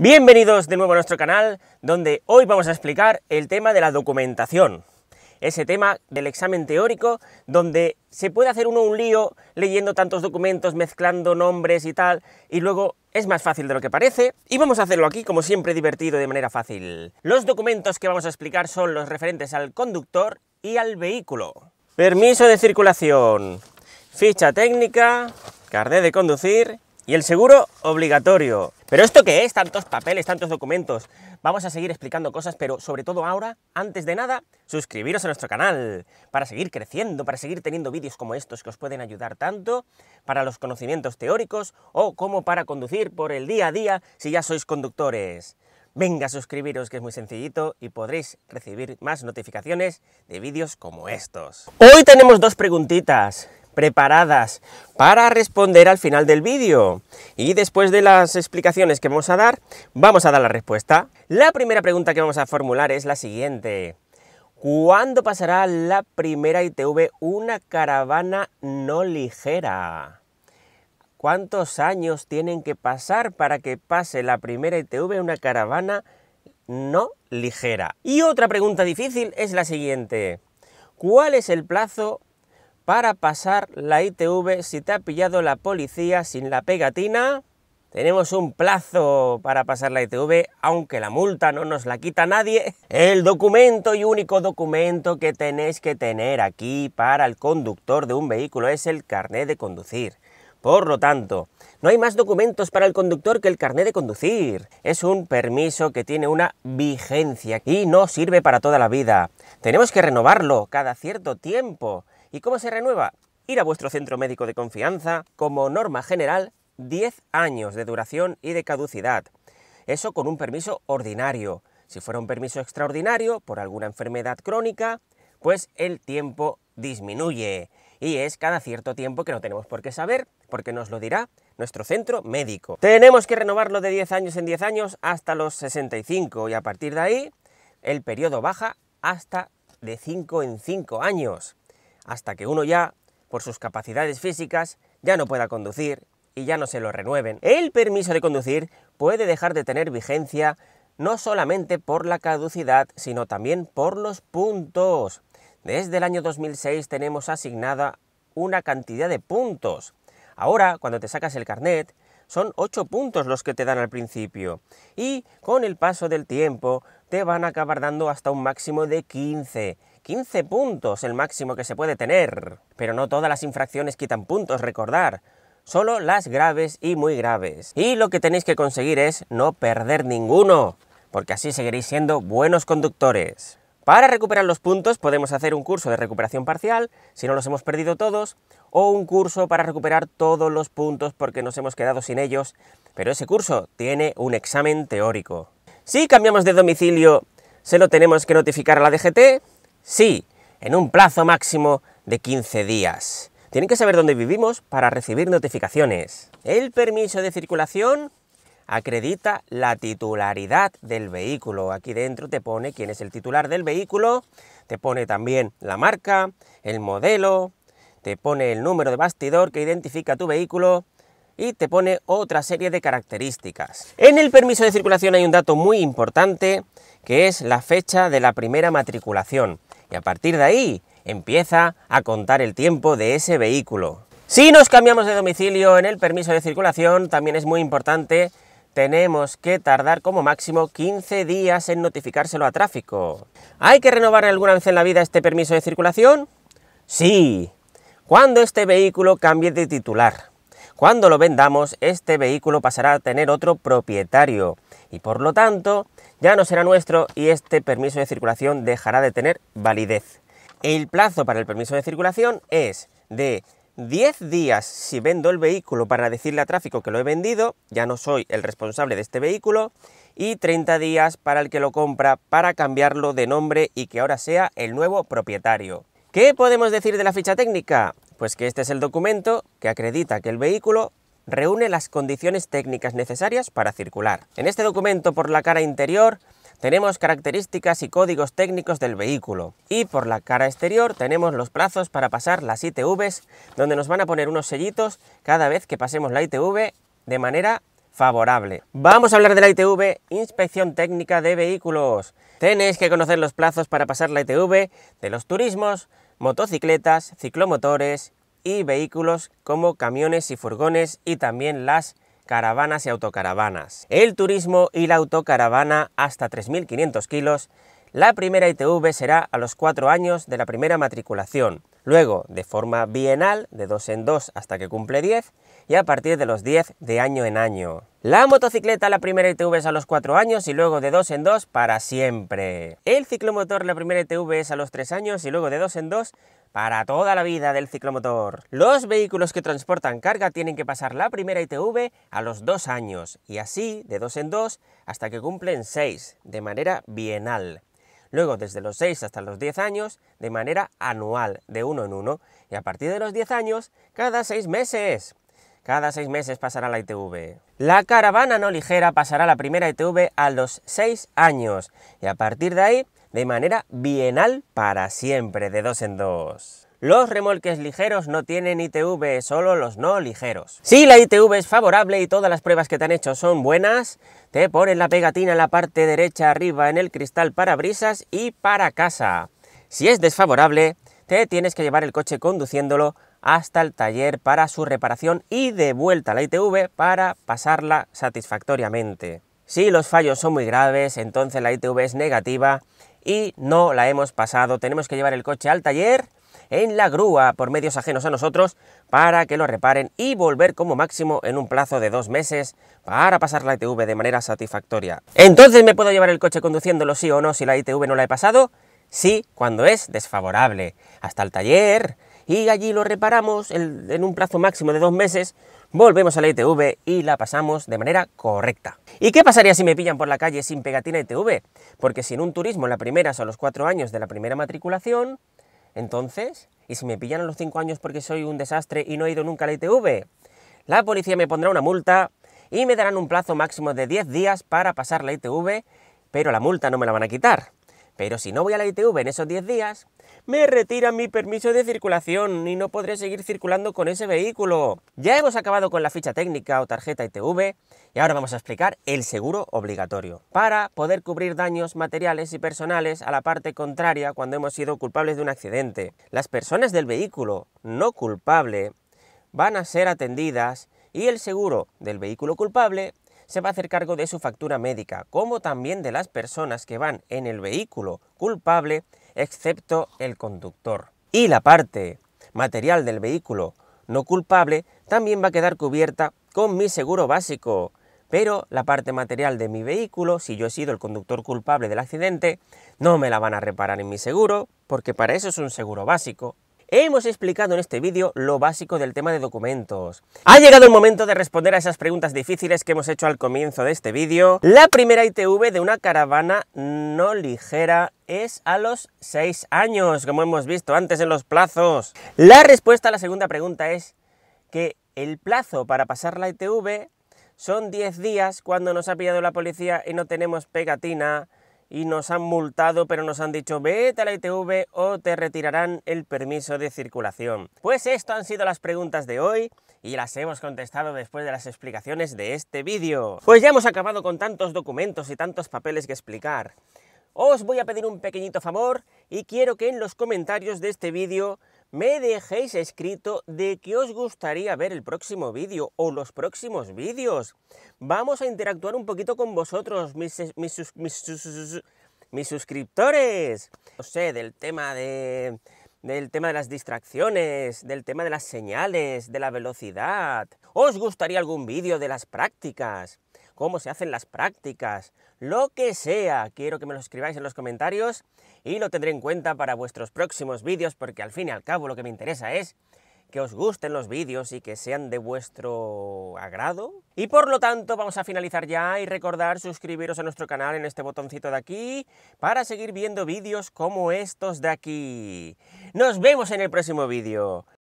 Bienvenidos de nuevo a nuestro canal, donde hoy vamos a explicar el tema de la documentación. Ese tema del examen teórico, donde se puede hacer uno un lío leyendo tantos documentos, mezclando nombres y tal, y luego es más fácil de lo que parece. Y vamos a hacerlo aquí, como siempre, divertido de manera fácil. Los documentos que vamos a explicar son los referentes al conductor y al vehículo. Permiso de circulación, ficha técnica, carnet de conducir y el seguro obligatorio. ¿Pero esto qué es? Tantos papeles, tantos documentos. Vamos a seguir explicando cosas, pero sobre todo ahora, antes de nada, suscribiros a nuestro canal para seguir creciendo, para seguir teniendo vídeos como estos que os pueden ayudar tanto para los conocimientos teóricos o como para conducir por el día a día si ya sois conductores. Venga a suscribiros que es muy sencillito y podréis recibir más notificaciones de vídeos como estos. Hoy tenemos dos preguntitas preparadas para responder al final del vídeo. Y después de las explicaciones que vamos a dar, vamos a dar la respuesta. La primera pregunta que vamos a formular es la siguiente. ¿Cuándo pasará la primera ITV una caravana no ligera? ¿Cuántos años tienen que pasar para que pase la primera ITV una caravana no ligera? Y otra pregunta difícil es la siguiente. ¿Cuál es el plazo para pasar la ITV si te ha pillado la policía sin la pegatina. Tenemos un plazo para pasar la ITV, aunque la multa no nos la quita nadie. El documento y único documento que tenéis que tener aquí para el conductor de un vehículo es el carnet de conducir. Por lo tanto, no hay más documentos para el conductor que el carnet de conducir. Es un permiso que tiene una vigencia y no sirve para toda la vida. Tenemos que renovarlo cada cierto tiempo. ¿Y cómo se renueva? Ir a vuestro centro médico de confianza, como norma general, 10 años de duración y de caducidad. Eso con un permiso ordinario. Si fuera un permiso extraordinario por alguna enfermedad crónica, pues el tiempo disminuye. Y es cada cierto tiempo que no tenemos por qué saber, porque nos lo dirá nuestro centro médico. Tenemos que renovarlo de 10 años en 10 años hasta los 65 y a partir de ahí el periodo baja hasta de 5 en 5 años hasta que uno ya, por sus capacidades físicas, ya no pueda conducir y ya no se lo renueven. El permiso de conducir puede dejar de tener vigencia no solamente por la caducidad, sino también por los puntos. Desde el año 2006 tenemos asignada una cantidad de puntos. Ahora, cuando te sacas el carnet, son 8 puntos los que te dan al principio. Y con el paso del tiempo, te van a acabar dando hasta un máximo de 15. 15 puntos el máximo que se puede tener. Pero no todas las infracciones quitan puntos, recordar. Solo las graves y muy graves. Y lo que tenéis que conseguir es no perder ninguno, porque así seguiréis siendo buenos conductores. Para recuperar los puntos podemos hacer un curso de recuperación parcial, si no los hemos perdido todos, o un curso para recuperar todos los puntos porque nos hemos quedado sin ellos, pero ese curso tiene un examen teórico. Si cambiamos de domicilio, se lo tenemos que notificar a la DGT, Sí, en un plazo máximo de 15 días. Tienen que saber dónde vivimos para recibir notificaciones. El permiso de circulación acredita la titularidad del vehículo. Aquí dentro te pone quién es el titular del vehículo, te pone también la marca, el modelo, te pone el número de bastidor que identifica tu vehículo y te pone otra serie de características. En el permiso de circulación hay un dato muy importante que es la fecha de la primera matriculación y a partir de ahí empieza a contar el tiempo de ese vehículo. Si nos cambiamos de domicilio en el permiso de circulación, también es muy importante, tenemos que tardar como máximo 15 días en notificárselo a tráfico. ¿Hay que renovar alguna vez en la vida este permiso de circulación? Sí, cuando este vehículo cambie de titular. Cuando lo vendamos, este vehículo pasará a tener otro propietario y por lo tanto ya no será nuestro y este permiso de circulación dejará de tener validez. El plazo para el permiso de circulación es de 10 días si vendo el vehículo para decirle a tráfico que lo he vendido, ya no soy el responsable de este vehículo, y 30 días para el que lo compra para cambiarlo de nombre y que ahora sea el nuevo propietario. ¿Qué podemos decir de la ficha técnica? Pues que este es el documento que acredita que el vehículo reúne las condiciones técnicas necesarias para circular. En este documento por la cara interior tenemos características y códigos técnicos del vehículo y por la cara exterior tenemos los plazos para pasar las ITVs donde nos van a poner unos sellitos cada vez que pasemos la ITV de manera favorable. Vamos a hablar de la ITV, inspección técnica de vehículos. Tenéis que conocer los plazos para pasar la ITV de los turismos, motocicletas, ciclomotores y vehículos como camiones y furgones y también las caravanas y autocaravanas. El turismo y la autocaravana hasta 3.500 kilos. La primera ITV será a los cuatro años de la primera matriculación luego de forma bienal, de 2 en 2 hasta que cumple 10, y a partir de los 10 de año en año. La motocicleta, la primera ITV es a los 4 años y luego de 2 en 2 para siempre. El ciclomotor, la primera ITV es a los 3 años y luego de 2 en 2 para toda la vida del ciclomotor. Los vehículos que transportan carga tienen que pasar la primera ITV a los 2 años y así de 2 en 2 hasta que cumplen 6 de manera bienal luego desde los 6 hasta los 10 años de manera anual, de uno en uno, y a partir de los 10 años, cada 6 meses. Cada 6 meses pasará la ITV. La caravana no ligera pasará la primera ITV a los 6 años, y a partir de ahí, de manera bienal para siempre, de dos en dos. Los remolques ligeros no tienen ITV, solo los no ligeros. Si la ITV es favorable y todas las pruebas que te han hecho son buenas, te ponen la pegatina en la parte derecha arriba en el cristal para brisas y para casa. Si es desfavorable, te tienes que llevar el coche conduciéndolo hasta el taller para su reparación y de vuelta a la ITV para pasarla satisfactoriamente. Si los fallos son muy graves, entonces la ITV es negativa y no la hemos pasado. Tenemos que llevar el coche al taller en la grúa por medios ajenos a nosotros para que lo reparen y volver como máximo en un plazo de dos meses para pasar la ITV de manera satisfactoria. Entonces, ¿me puedo llevar el coche conduciéndolo sí o no si la ITV no la he pasado? Sí, cuando es desfavorable. Hasta el taller y allí lo reparamos en un plazo máximo de dos meses volvemos a la ITV y la pasamos de manera correcta. ¿Y qué pasaría si me pillan por la calle sin pegatina ITV? Porque sin un turismo en la primera o los cuatro años de la primera matriculación, entonces, ¿y si me pillan a los 5 años porque soy un desastre y no he ido nunca a la ITV? La policía me pondrá una multa y me darán un plazo máximo de 10 días para pasar la ITV, pero la multa no me la van a quitar. Pero si no voy a la ITV en esos 10 días, me retiran mi permiso de circulación y no podré seguir circulando con ese vehículo. Ya hemos acabado con la ficha técnica o tarjeta ITV y ahora vamos a explicar el seguro obligatorio para poder cubrir daños materiales y personales a la parte contraria cuando hemos sido culpables de un accidente. Las personas del vehículo no culpable van a ser atendidas y el seguro del vehículo culpable se va a hacer cargo de su factura médica, como también de las personas que van en el vehículo culpable, excepto el conductor. Y la parte material del vehículo no culpable también va a quedar cubierta con mi seguro básico. Pero la parte material de mi vehículo, si yo he sido el conductor culpable del accidente, no me la van a reparar en mi seguro, porque para eso es un seguro básico, hemos explicado en este vídeo lo básico del tema de documentos. Ha llegado el momento de responder a esas preguntas difíciles que hemos hecho al comienzo de este vídeo. La primera ITV de una caravana no ligera es a los 6 años, como hemos visto antes en los plazos. La respuesta a la segunda pregunta es que el plazo para pasar la ITV son 10 días cuando nos ha pillado la policía y no tenemos pegatina, y nos han multado, pero nos han dicho vete a la ITV o te retirarán el permiso de circulación. Pues esto han sido las preguntas de hoy y las hemos contestado después de las explicaciones de este vídeo. Pues ya hemos acabado con tantos documentos y tantos papeles que explicar. Os voy a pedir un pequeñito favor y quiero que en los comentarios de este vídeo me dejéis escrito de qué os gustaría ver el próximo vídeo o los próximos vídeos. Vamos a interactuar un poquito con vosotros, mis, suscriptores. No sé, del tema del tema de las distracciones, del tema de las señales, de la velocidad. ¿Os gustaría algún vídeo de las prácticas? cómo se hacen las prácticas, lo que sea. Quiero que me lo escribáis en los comentarios y lo tendré en cuenta para vuestros próximos vídeos porque al fin y al cabo lo que me interesa es que os gusten los vídeos y que sean de vuestro agrado. Y por lo tanto vamos a finalizar ya y recordar suscribiros a nuestro canal en este botoncito de aquí para seguir viendo vídeos como estos de aquí. Nos vemos en el próximo vídeo.